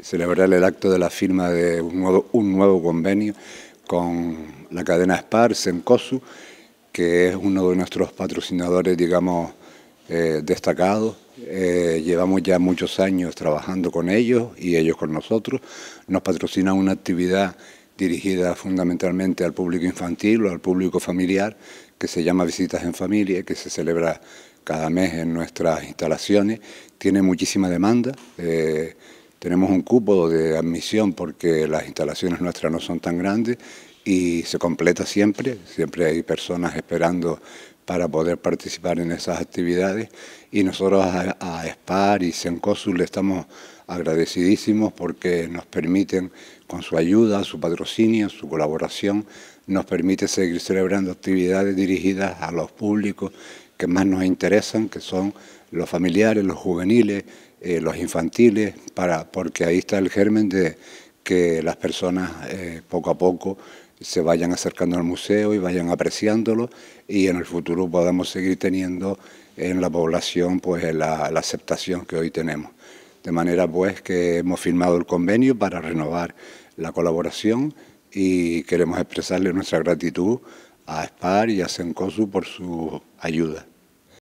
celebrar el acto de la firma de un nuevo, convenio con la cadena SPAR, Sencosu, que es uno de nuestros patrocinadores, digamos, eh, destacados. Eh, llevamos ya muchos años trabajando con ellos y ellos con nosotros. Nos patrocina una actividad dirigida fundamentalmente al público infantil o al público familiar, que se llama Visitas en Familia, que se celebra cada mes en nuestras instalaciones. Tiene muchísima demanda. Eh, tenemos un cupo de admisión porque las instalaciones nuestras no son tan grandes y se completa siempre, siempre hay personas esperando para poder participar en esas actividades y nosotros a, SPAR y le estamos agradecidísimos porque nos permiten, con su ayuda, su patrocinio, su colaboración, nos permite seguir celebrando actividades dirigidas a los públicos que más nos interesan, que son los familiares, los juveniles, eh, los infantiles, para, porque ahí está el germen de que las personas eh, poco a poco se vayan acercando al museo y vayan apreciándolo y en el futuro podamos seguir teniendo en la población pues la, aceptación que hoy tenemos. De manera pues que hemos firmado el convenio para renovar la colaboración y queremos expresarle nuestra gratitud a SPAR y a Sencosu por su ayuda.